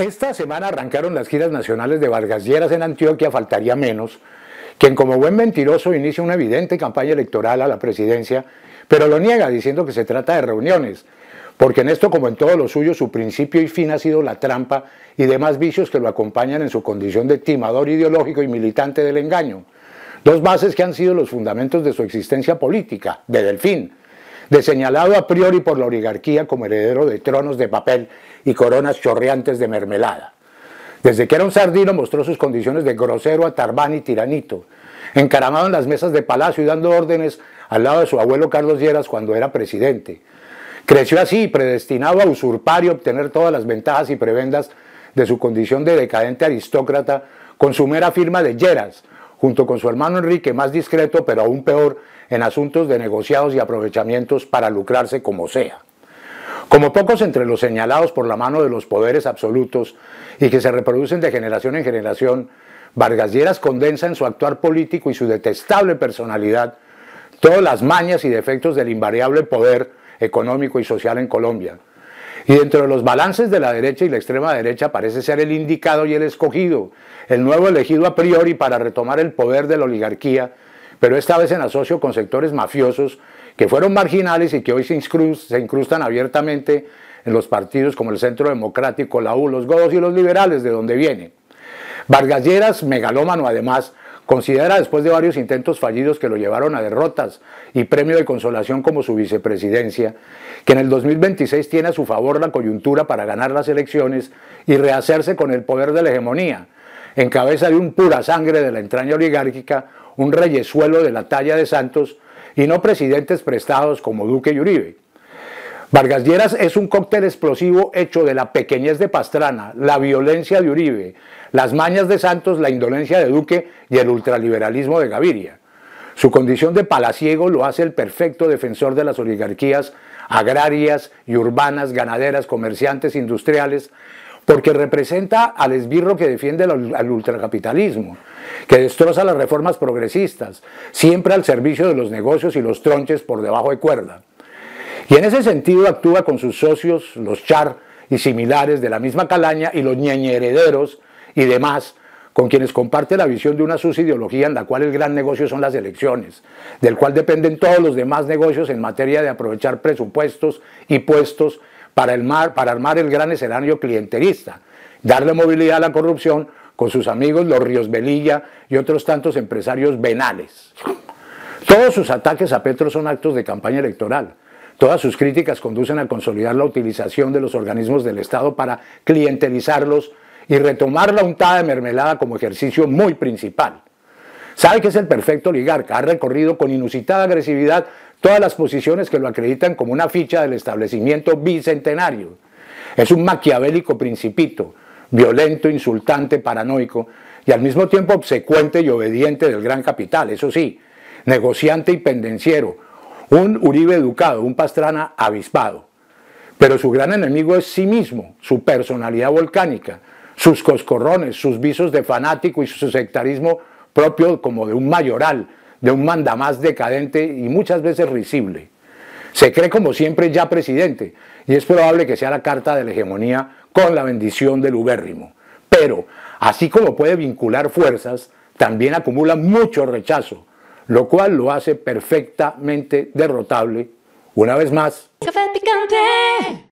Esta semana arrancaron las giras nacionales de Vargas Lleras en Antioquia, faltaría menos, quien como buen mentiroso inicia una evidente campaña electoral a la presidencia, pero lo niega diciendo que se trata de reuniones, porque en esto como en todo lo suyo su principio y fin ha sido la trampa y demás vicios que lo acompañan en su condición de timador ideológico y militante del engaño, dos bases que han sido los fundamentos de su existencia política, de Delfín, de señalado a priori por la oligarquía como heredero de tronos de papel y coronas chorreantes de mermelada. Desde que era un sardino mostró sus condiciones de grosero, atarbán y tiranito, encaramado en las mesas de palacio y dando órdenes al lado de su abuelo Carlos Lleras cuando era presidente. Creció así, predestinado a usurpar y obtener todas las ventajas y prebendas de su condición de decadente aristócrata con su mera firma de Lleras, junto con su hermano Enrique, más discreto pero aún peor en asuntos de negociados y aprovechamientos para lucrarse como sea. Como pocos entre los señalados por la mano de los poderes absolutos y que se reproducen de generación en generación, Vargas Lleras condensa en su actuar político y su detestable personalidad todas las mañas y defectos del invariable poder económico y social en Colombia. Y dentro de los balances de la derecha y la extrema derecha parece ser el indicado y el escogido, el nuevo elegido a priori para retomar el poder de la oligarquía pero esta vez en asocio con sectores mafiosos que fueron marginales y que hoy se, incrustan abiertamente en los partidos como el Centro Democrático, la U, los godos y los liberales, de donde viene. Vargas Lleras, megalómano además, considera después de varios intentos fallidos que lo llevaron a derrotas y premio de consolación como su vicepresidencia, que en el 2026 tiene a su favor la coyuntura para ganar las elecciones y rehacerse con el poder de la hegemonía, en cabeza de un pura sangre de la entraña oligárquica, un reyesuelo de la talla de Santos y no presidentes prestados como Duque y Uribe. Vargas Lleras es un cóctel explosivo hecho de la pequeñez de Pastrana, la violencia de Uribe, las mañas de Santos, la indolencia de Duque y el ultraliberalismo de Gaviria. Su condición de palaciego lo hace el perfecto defensor de las oligarquías agrarias y urbanas, ganaderas, comerciantes, industriales, porque representa al esbirro que defiende al, ultracapitalismo, que destroza las reformas progresistas, siempre al servicio de los negocios y los tronches por debajo de cuerda. Y en ese sentido actúa con sus socios, los char y similares de la misma calaña y los herederos y demás, con quienes comparte la visión de una sus ideología en la cual el gran negocio son las elecciones, del cual dependen todos los demás negocios en materia de aprovechar presupuestos y puestos para, el mar, para armar el gran escenario clientelista, darle movilidad a la corrupción con sus amigos los Ríos Velilla y otros tantos empresarios venales. Todos sus ataques a Petro son actos de campaña electoral. Todas sus críticas conducen a consolidar la utilización de los organismos del Estado para clientelizarlos y retomar la untada de mermelada como ejercicio muy principal. Sabe que es el perfecto oligarca, ha recorrido con inusitada agresividad todas las posiciones que lo acreditan como una ficha del establecimiento bicentenario. Es un maquiavélico principito, violento, insultante, paranoico y al mismo tiempo obsecuente y obediente del gran capital, eso sí, negociante y pendenciero, un Uribe educado, un Pastrana avispado. Pero su gran enemigo es sí mismo, su personalidad volcánica, sus coscorrones, sus visos de fanático y su sectarismo propio como de un mayoral, de un mandamás decadente y muchas veces risible. Se cree como siempre ya presidente y es probable que sea la carta de la hegemonía con la bendición del ubérrimo. Pero, así como puede vincular fuerzas, también acumula mucho rechazo, lo cual lo hace perfectamente derrotable. Una vez más. picante.